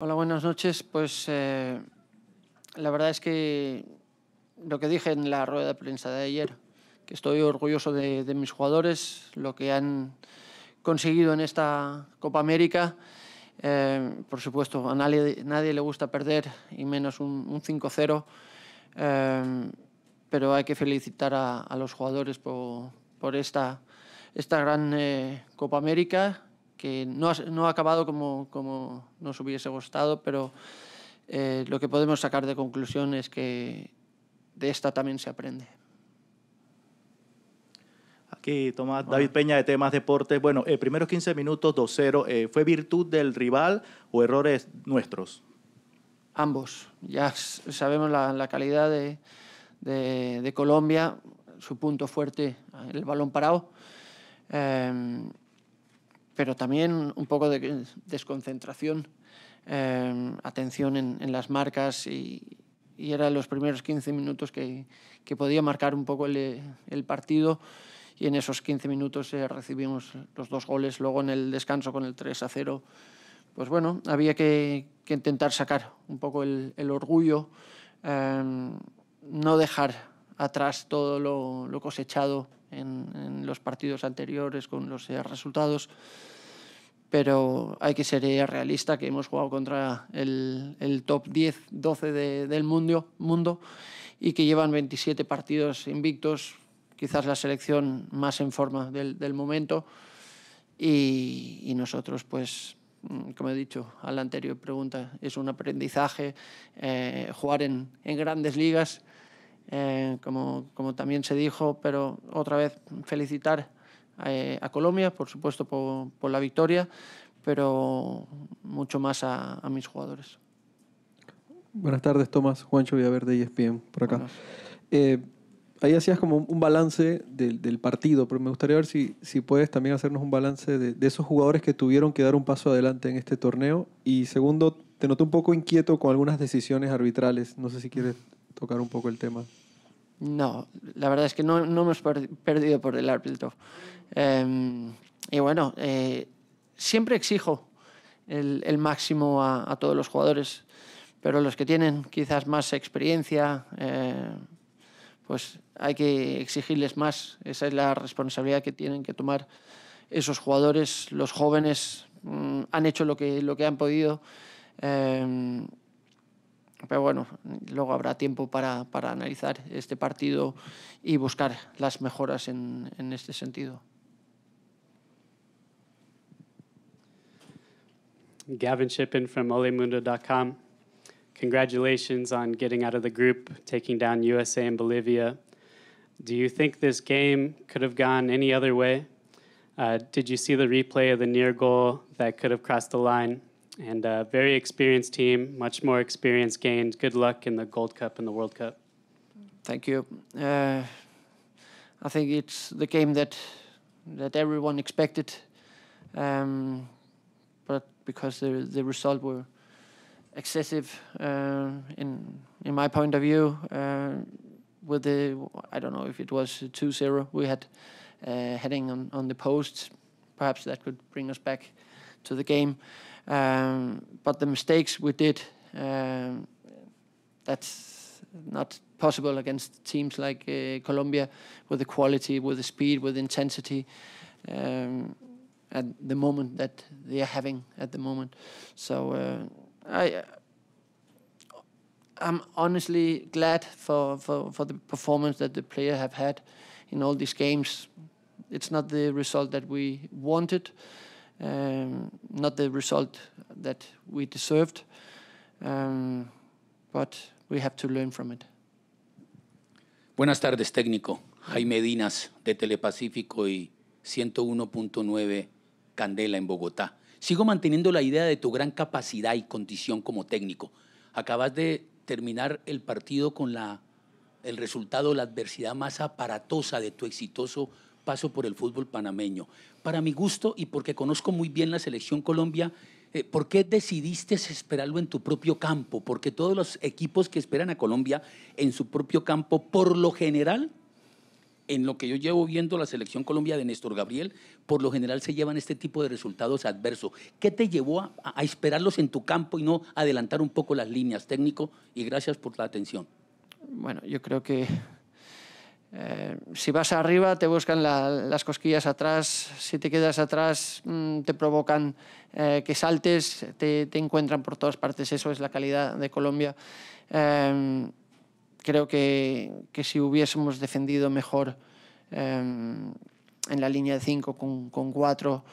Hola, buenas noches. Pues eh, la verdad es que lo que dije en la rueda de prensa de ayer, que estoy orgulloso de, mis jugadores, lo que han conseguido en esta Copa América. Eh, por supuesto, a nadie, le gusta perder, y menos un, 5-0, eh, pero hay que felicitar a, los jugadores por, por esta, esta gran Copa América que no ha, no ha acabado como, como, nos hubiese gustado, pero eh, lo que podemos sacar de conclusión es que de esta también se aprende. Aquí toma David Peña de Temas Deportes. Bueno, eh, primeros 15 minutos 2-0. Eh, ¿Fue virtud del rival o errores nuestros? Ambos. Ya sabemos la, calidad de, de, Colombia, su punto fuerte, el balón parado. Em, pero también un poco de desconcentración, em, atención en, las marcas y, y, eran los primeros 15 minutos que, podía marcar un poco el, partido y en esos 15 minutos eh, recibimos los dos goles, luego en el descanso con el 3 a 0, pues bueno, había que, intentar sacar un poco el, orgullo, em, no dejar atrás todo lo cosechado en, los partidos anteriores con los eh, resultados pero hay que ser eh, realista que hemos jugado contra el, el top 10, 12 del mundo, mundo y que llevan 27 partidos invictos, quizás la selección más en forma del, del momento y, nosotros pues... Mm, como he dicho a la anterior pregunta, es un aprendizaje eh, jugar en, en grandes ligas eh, como, como, también se dijo, pero otra vez felicitar eh, a Colombia, por supuesto, por, la victoria, pero mucho más a, mis jugadores. Buenas tardes, Tomás. Juancho Villaverde, y e ESPN, por acá. Eh, ahí hacías como un balance del, partido, pero me gustaría ver si, si puedes también hacernos un balance de, de esos jugadores que tuvieron que dar un paso adelante en este torneo. Y segundo, te noto un poco inquieto con algunas decisiones arbitrales. No sé si quieres tocar un poco el tema. No, la verdad es que no, no hemos perdido por el árbitro. Em, y bueno, eh, siempre exijo el, máximo a, todos los jugadores, pero los que tienen quizás más experiencia, eh, pues hay que exigirles más. Esa es la responsabilidad que tienen que tomar esos jugadores. Los jóvenes mm, han hecho lo que, lo que han podido. Em, Pero bueno, luego habrá tiempo para, para analizar este partido y buscar las mejoras en, en este sentido. Gavin Shippen from olemundo.com. Congratulations on getting out of the group, taking down USA and Bolivia. Do you think this game could have gone any other way? Uh, did you see the replay of the near goal that could have crossed the line? and a uh, very experienced team, much more experience gained. Good luck in the Gold Cup and the World Cup. Thank you. Uh, I think it's the game that that everyone expected, um, but because the the result were excessive uh, in in my point of view. Uh, with the I don't know if it was 2-0 we had uh, heading on on the post, perhaps that could bring us back to the game. Um, but the mistakes we did, um, that's not possible against teams like uh, Colombia with the quality, with the speed, with intensity. Um, at the moment that they are having at the moment, so uh, I I'm honestly glad for, for, for the performance that the player have had in all these games. It's not the result that we wanted, um, not the result that we deserved, um, but we have to Buenas tardes, técnico. Jaime Dinas, de Telepacífico y 101.9 Candela en Bogotá. Sigo manteniendo la idea de tu gran capacidad y condición como técnico. Acabas de terminar el partido con la, el resultado, la adversidad más aparatosa de tu exitoso paso por el fútbol panameño. Para mi gusto y porque conozco muy bien la selección Colombia, eh, ¿por qué decidiste esperarlo en tu propio campo? Porque todos los equipos que esperan a Colombia en su propio campo, por lo general, en lo que yo llevo viendo la selección Colombia de Néstor Gabriel, por lo general se llevan este tipo de resultados adversos. ¿Qué te llevó a, a esperarlos en tu campo y no adelantar un poco las líneas técnico? Y gracias por la atención. Bueno, yo creo que eh, si vas arriba te buscan las cosquillas atrás, si te quedas atrás mm, te provocan eh, que saltes, te, encuentran por todas partes, eso es la calidad de Colombia. Eh, creo que, que, si hubiésemos defendido mejor en la línea de 5 con, con 4,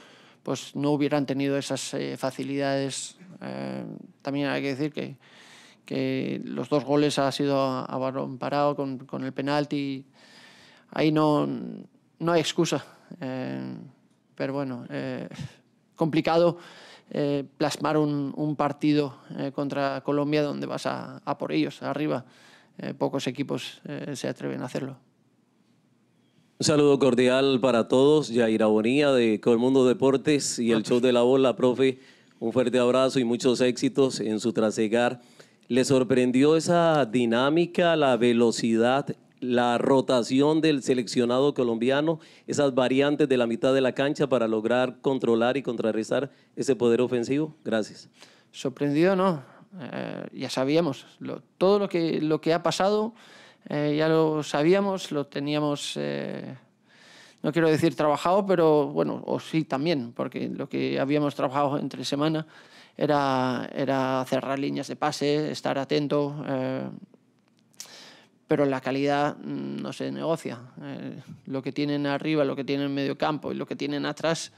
pues no hubieran tenido esas facilidades. también hay que decir que, que los dos goles ha sido a, parado con, con el penalti ahí no, no hay excusa. Eh, pero bueno, eh, complicado eh, plasmar un, partido contra Colombia donde vas a, por ellos, arriba. pocos equipos se atreven a hacerlo. Un saludo cordial para todos, ya Abonía de Colmundo Deportes y el show de la bola, profe. Un fuerte abrazo y muchos éxitos en su trasegar. ¿Le sorprendió esa dinámica, la velocidad la rotación del seleccionado colombiano, esas variantes de la mitad de la cancha para lograr controlar y contrarrestar ese poder ofensivo? Gracias. Sorprendido no, eh, ya sabíamos, todo lo que, lo que ha pasado eh, ya lo sabíamos, lo teníamos, eh, no quiero decir trabajado, pero bueno, o sí también, porque lo que habíamos trabajado entre semana era, era cerrar líneas de pase, estar atento pero la calidad mm, no se negocia. Eh, lo que tienen arriba, lo que tienen en medio campo y lo que tienen atrás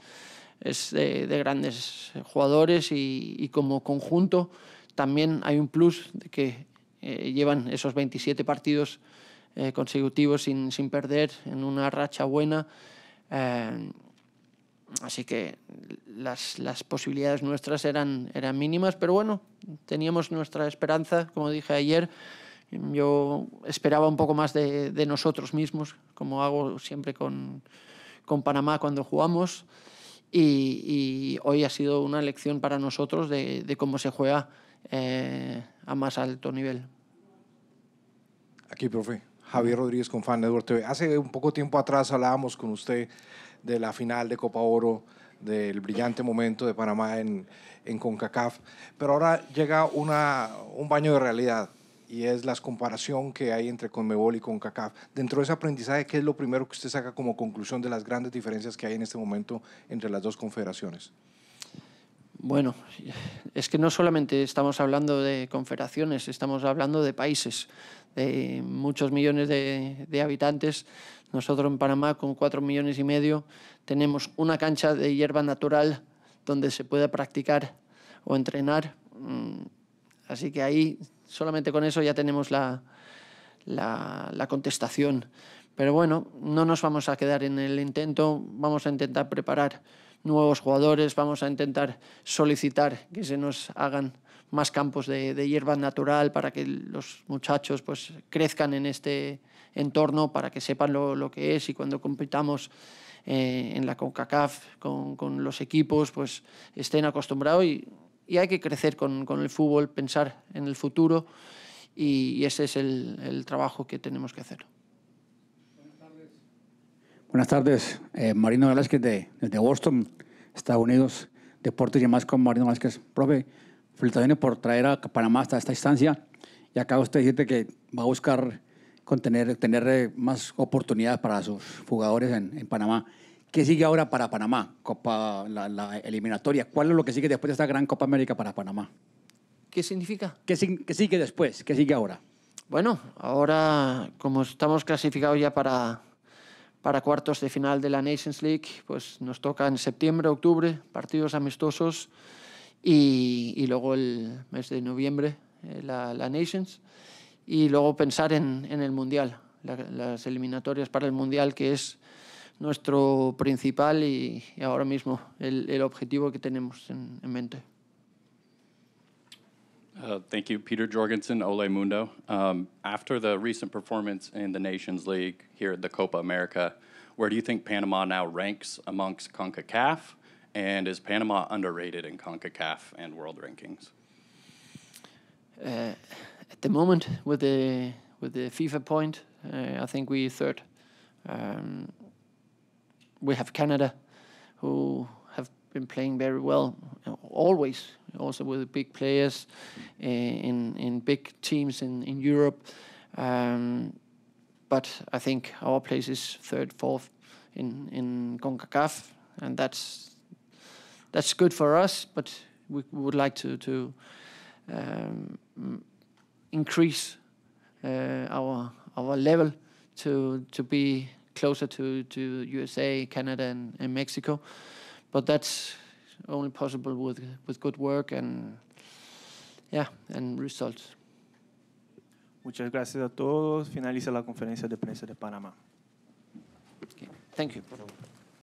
es de, grandes jugadores y, como conjunto también hay un plus que eh, llevan esos 27 partidos eh, consecutivos sin, perder en una racha buena. así que las, las, posibilidades nuestras eran, eran mínimas, pero bueno, teníamos nuestra esperanza, como dije ayer. Yo esperaba un poco más de, de nosotros mismos, como hago siempre con, con Panamá cuando jugamos. Y, hoy ha sido una lección para nosotros de, de cómo se juega eh, a más alto nivel. Aquí, profe, Javier Rodríguez con Fan Network TV. Hace un poco tiempo atrás hablábamos con usted de la final de Copa Oro, del brillante momento de Panamá en, en CONCACAF, pero ahora llega una, un baño de realidad y es la comparación que hay entre Conmebol y CONCACAF. Dentro de ese aprendizaje, ¿qué es lo primero que usted saca como conclusión de las grandes diferencias que hay en este momento entre las dos confederaciones? Bueno, es que no solamente estamos hablando de confederaciones, estamos hablando de países, de muchos millones de, de habitantes. Nosotros en Panamá, con cuatro millones y medio, tenemos una cancha de hierba natural donde se puede practicar o entrenar. Mm, así que ahí Solamente con eso ya tenemos la, contestación. Pero bueno, no nos vamos a quedar en el intento, vamos a intentar preparar nuevos jugadores, vamos a intentar solicitar que se nos hagan más campos de, hierba natural para que los muchachos pues, crezcan en este entorno, para que sepan lo, que es y cuando compitamos eh, en la CONCACAF con, con los equipos, pues estén acostumbrados y hay que crecer con, con el fútbol, pensar en el futuro y, ese es el, el, trabajo que tenemos que hacer. Buenas tardes, Buenas eh, tardes. Marino Velázquez de, desde Boston, Estados Unidos, Deportes y Más con Marino Velázquez. Profe, felicitaciones por traer a Panamá hasta esta instancia y acabo usted decirte que va a buscar contener tener, tener eh, más oportunidades para sus jugadores en, en Panamá. ¿Qué sigue ahora para Panamá? Copa, la, eliminatoria. ¿Cuál es lo que sigue después de esta gran Copa América para Panamá? ¿Qué significa? ¿Qué, sigue después? ¿Qué sigue ahora? Bueno, ahora como estamos clasificados ya para, para cuartos de final de la Nations League, pues nos toca en septiembre, octubre, partidos amistosos y, luego el mes de noviembre eh, la, Nations y luego pensar en, el Mundial, las eliminatorias para el Mundial que es nuestro principal y, y ahora mismo el, el, objetivo que tenemos en, en mente. Uh, thank you, Peter Jorgensen, Ole Mundo. Um, after the recent performance in the Nations League here at the Copa America, where do you think Panama now ranks amongst CONCACAF? And is Panama underrated in CONCACAF and world rankings? Uh, at the moment, with the with the FIFA point, uh, I think we third. Um, we have Canada, who have been playing very well, always also with big players eh, in in big teams in in Europe. Um, but I think our place is third, fourth in in CONCACAF, and that's that's good for us. But we would like to to um, increase uh, our our level to to be closer to, to USA, Canada, and, and Mexico. But that's only possible with, with good work and, yeah, and results. Muchas gracias a todos. Finaliza la conferencia de prensa de Panamá. Okay. Thank you.